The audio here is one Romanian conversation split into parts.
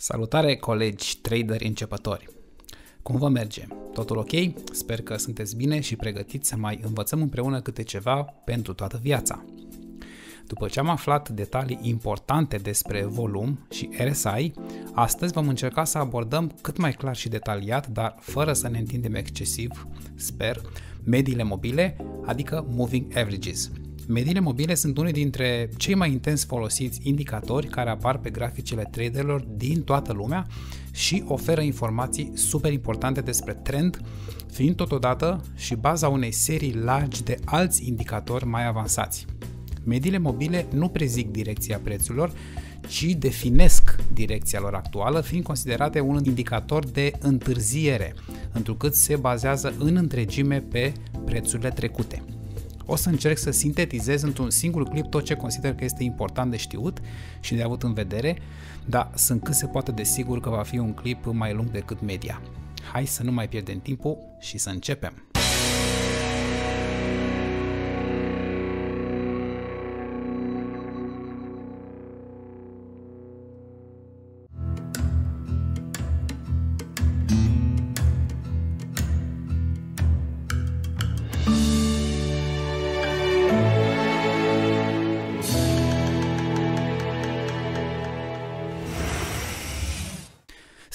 Salutare colegi traderi începători! Cum vă merge? Totul ok? Sper că sunteți bine și pregătiți să mai învățăm împreună câte ceva pentru toată viața. După ce am aflat detalii importante despre volum și RSI, astăzi vom încerca să abordăm cât mai clar și detaliat, dar fără să ne întindem excesiv, sper, mediile mobile, adică moving averages – Mediile mobile sunt unul dintre cei mai intens folosiți indicatori care apar pe graficele traderilor din toată lumea și oferă informații super importante despre trend, fiind totodată și baza unei serii largi de alți indicatori mai avansați. Mediile mobile nu prezic direcția prețurilor, ci definesc direcția lor actuală, fiind considerate un indicator de întârziere, întrucât se bazează în întregime pe prețurile trecute. O să încerc să sintetizez într-un singur clip tot ce consider că este important de știut și de avut în vedere, dar sunt cât se poate de sigur că va fi un clip mai lung decât media. Hai să nu mai pierdem timpul și să începem!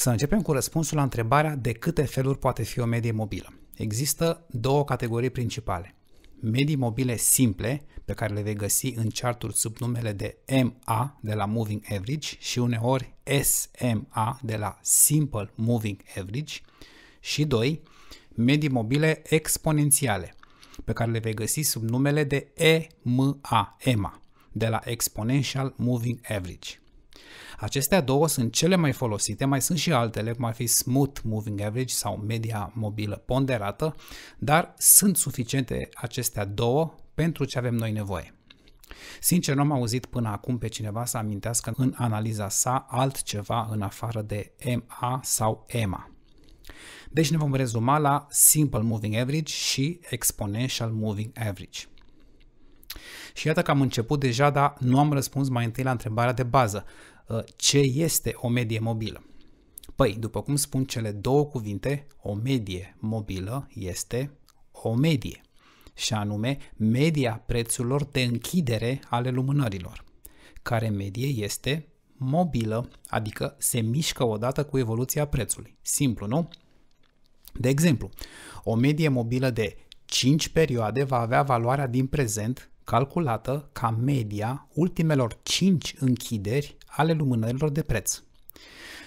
Să începem cu răspunsul la întrebarea de câte feluri poate fi o medie mobilă. Există două categorii principale. Medii mobile simple, pe care le vei găsi în charturi sub numele de MA de la Moving Average și uneori SMA de la Simple Moving Average și 2. Medii mobile exponențiale, pe care le vei găsi sub numele de EMA, EMA de la Exponential Moving Average. Acestea două sunt cele mai folosite, mai sunt și altele, cum ar fi Smooth Moving Average sau media mobilă ponderată, dar sunt suficiente acestea două pentru ce avem noi nevoie. Sincer, nu am auzit până acum pe cineva să amintească în analiza sa altceva în afară de MA sau EMA. Deci ne vom rezuma la Simple Moving Average și Exponential Moving Average. Și iată că am început deja, dar nu am răspuns mai întâi la întrebarea de bază. Uh, ce este o medie mobilă? Păi, după cum spun cele două cuvinte, o medie mobilă este o medie, și anume media prețurilor de închidere ale lumânărilor, care medie este mobilă, adică se mișcă odată cu evoluția prețului. Simplu, nu? De exemplu, o medie mobilă de 5 perioade va avea valoarea din prezent calculată ca media ultimelor 5 închideri ale lumânărilor de preț.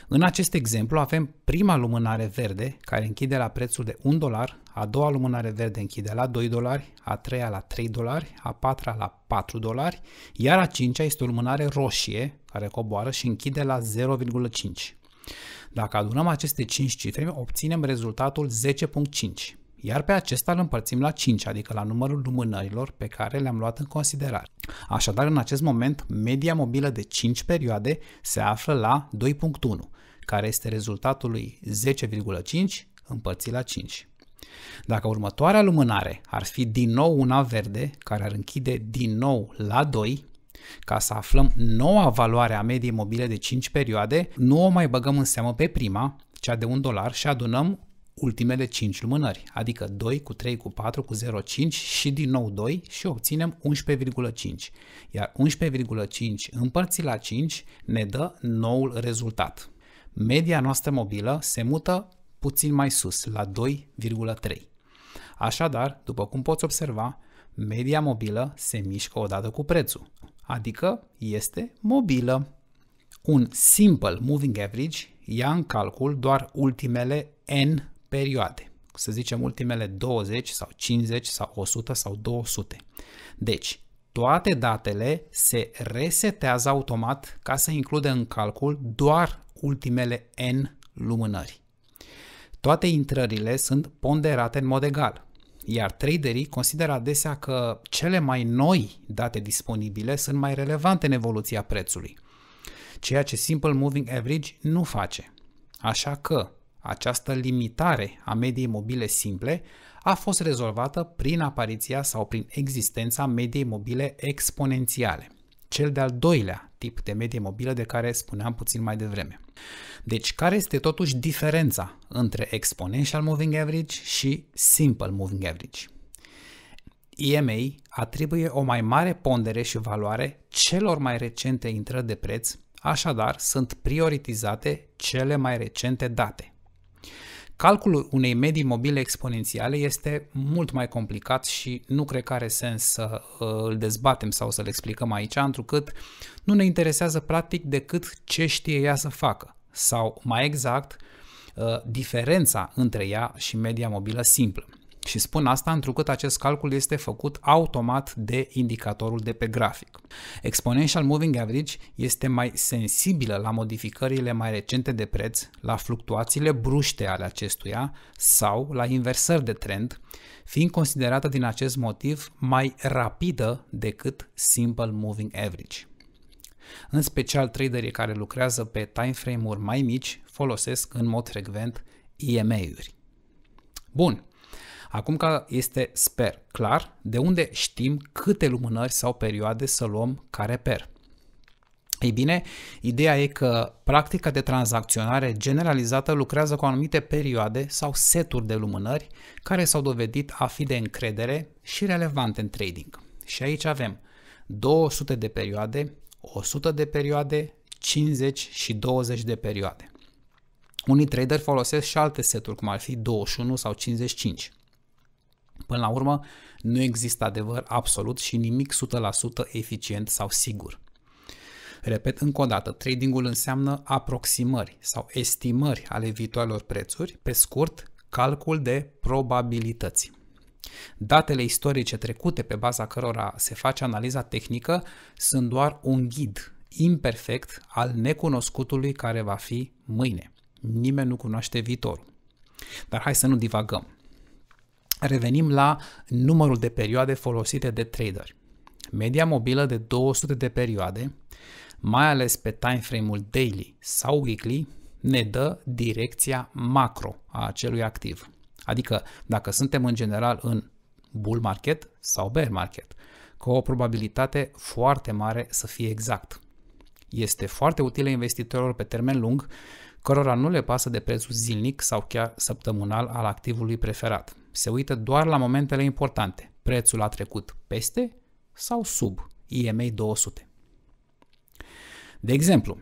În acest exemplu avem prima lumânare verde care închide la prețul de 1 dolar, a doua lumânare verde închide la 2 dolari, a treia la 3 dolari, a patra la 4 dolari, iar a cincea este o lumânare roșie care coboară și închide la 0,5. Dacă adunăm aceste 5 cifre, obținem rezultatul 10.5 iar pe acesta îl împărțim la 5, adică la numărul lumânărilor pe care le-am luat în considerare. Așadar, în acest moment, media mobilă de 5 perioade se află la 2.1, care este rezultatul lui 10,5 împărțit la 5. Dacă următoarea lumânare ar fi din nou una verde, care ar închide din nou la 2, ca să aflăm noua valoare a mediei mobile de 5 perioade, nu o mai băgăm în seamă pe prima, cea de 1 dolar, și adunăm ultimele 5 lumânări, adică 2 cu 3 cu 4 cu 0,5 și din nou 2 și obținem 11,5. Iar 11,5 împărțit la 5 ne dă noul rezultat. Media noastră mobilă se mută puțin mai sus, la 2,3. Așadar, după cum poți observa, media mobilă se mișcă odată cu prețul, adică este mobilă. Un simple moving average ia în calcul doar ultimele N perioade, să zicem ultimele 20 sau 50 sau 100 sau 200. Deci, toate datele se resetează automat ca să includă în calcul doar ultimele N lumânări. Toate intrările sunt ponderate în mod egal, iar traderii consideră adesea că cele mai noi date disponibile sunt mai relevante în evoluția prețului, ceea ce Simple Moving Average nu face. Așa că această limitare a mediei mobile simple a fost rezolvată prin apariția sau prin existența mediei mobile exponențiale, cel de-al doilea tip de medie mobilă de care spuneam puțin mai devreme. Deci, care este totuși diferența între Exponential Moving Average și Simple Moving Average? EMA atribuie o mai mare pondere și valoare celor mai recente intrări de preț, așadar sunt prioritizate cele mai recente date. Calculul unei medii mobile exponențiale este mult mai complicat și nu cred că are sens să uh, îl dezbatem sau să-l explicăm aici, întrucât nu ne interesează practic decât ce știe ea să facă, sau mai exact, uh, diferența între ea și media mobilă simplă. Și spun asta întrucât acest calcul este făcut automat de indicatorul de pe grafic. Exponential Moving Average este mai sensibilă la modificările mai recente de preț, la fluctuațiile bruște ale acestuia sau la inversări de trend, fiind considerată din acest motiv mai rapidă decât Simple Moving Average. În special, traderii care lucrează pe timeframe-uri mai mici folosesc în mod frecvent IMA-uri. Bun, Acum că este, sper, clar de unde știm câte lumânări sau perioade să luăm ca reper. Ei bine, ideea e că practica de tranzacționare generalizată lucrează cu anumite perioade sau seturi de lumânări care s-au dovedit a fi de încredere și relevante în trading. Și aici avem 200 de perioade, 100 de perioade, 50 și 20 de perioade. Unii trader folosesc și alte seturi, cum ar fi 21 sau 55. Până la urmă, nu există adevăr absolut și nimic 100% eficient sau sigur. Repet încă o dată, tradingul înseamnă aproximări sau estimări ale viitoarelor prețuri, pe scurt, calcul de probabilități. Datele istorice trecute pe baza cărora se face analiza tehnică sunt doar un ghid imperfect al necunoscutului care va fi mâine. Nimeni nu cunoaște viitorul. Dar hai să nu divagăm. Revenim la numărul de perioade folosite de trader. Media mobilă de 200 de perioade, mai ales pe timeframe-ul daily sau weekly, ne dă direcția macro a acelui activ. Adică dacă suntem în general în bull market sau bear market, cu o probabilitate foarte mare să fie exact. Este foarte utilă investitorilor pe termen lung, cărora nu le pasă de prețul zilnic sau chiar săptămânal al activului preferat se uită doar la momentele importante. Prețul a trecut peste sau sub EMA 200. De exemplu,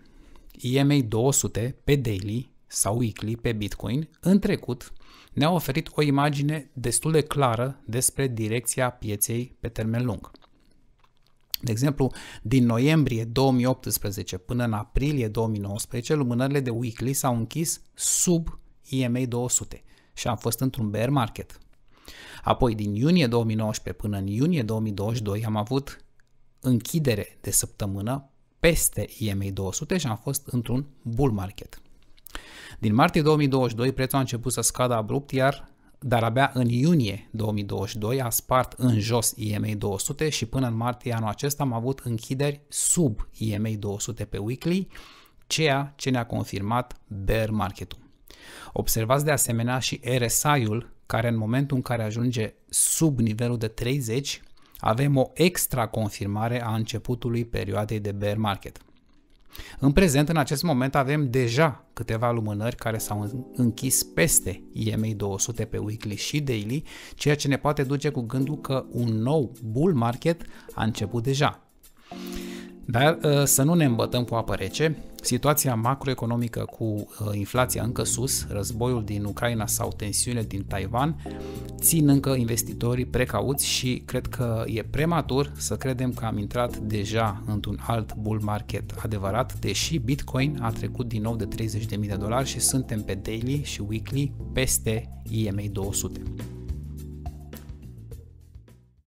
EMA 200 pe daily sau weekly pe Bitcoin în trecut ne-a oferit o imagine destul de clară despre direcția pieței pe termen lung. De exemplu, din noiembrie 2018 până în aprilie 2019, lumânările de weekly s-au închis sub EMA 200 și am fost într-un bear market. Apoi, din iunie 2019 până în iunie 2022, am avut închidere de săptămână peste IMA 200 și am fost într-un bull market. Din martie 2022 prețul a început să scadă abrupt, iar dar abia în iunie 2022 a spart în jos IMA 200 și până în martie anul acesta am avut închideri sub IMA 200 pe weekly, ceea ce ne-a confirmat bear marketul. Observați de asemenea și RSI-ul, care în momentul în care ajunge sub nivelul de 30, avem o extra confirmare a începutului perioadei de bear market. În prezent, în acest moment, avem deja câteva lumânări care s-au închis peste EMA 200 pe weekly și daily, ceea ce ne poate duce cu gândul că un nou bull market a început deja. Dar uh, să nu ne îmbătăm cu apă rece, Situația macroeconomică cu uh, inflația încă sus, războiul din Ucraina sau tensiunile din Taiwan țin încă investitorii precauți și cred că e prematur să credem că am intrat deja într-un alt bull market adevărat, deși Bitcoin a trecut din nou de 30.000 de dolari și suntem pe daily și weekly peste EMA 200.